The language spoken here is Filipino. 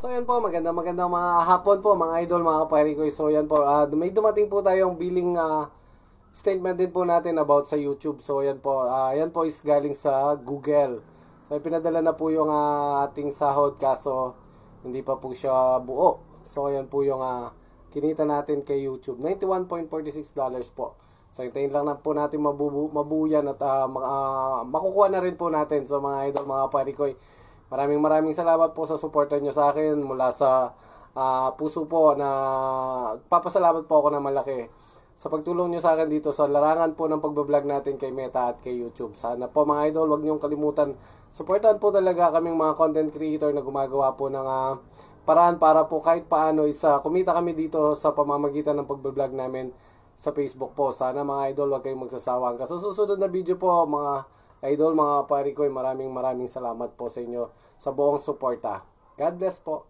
So yan po, maganda maganda mga hapon po mga idol, mga pairing So yan po, uh, may dumating po tayong billing uh, statement din po natin about sa YouTube. So yan po, uh, ah, yan po is galing sa Google. So pinadala na po yung uh, ating sahod kaso hindi pa po siya buo. So yan po yung uh, kinita natin kay YouTube, 91.46 dollars po. So hintayin lang na po natin mabubu mabuyan at uh, uh, makukuha na rin po natin sa so, mga idol, mga parikoy. Maraming maraming salamat po sa suporta nyo sa akin mula sa uh, puso po na papasalamat po ako na malaki sa pagtulong nyo sa akin dito sa larangan po ng pagbablog natin kay Meta at kay YouTube. Sana po mga idol, wag niyong kalimutan. Suportahan po talaga kaming mga content creator na gumagawa po ng uh, paraan para po kahit paano isa kumita kami dito sa pamamagitan ng pagbablog namin sa Facebook po. Sana mga idol, wag kayong magsasawa. Hanggang na video po, mga Idol, mga pare ko, maraming maraming salamat po sa inyo sa buong suporta. God bless po.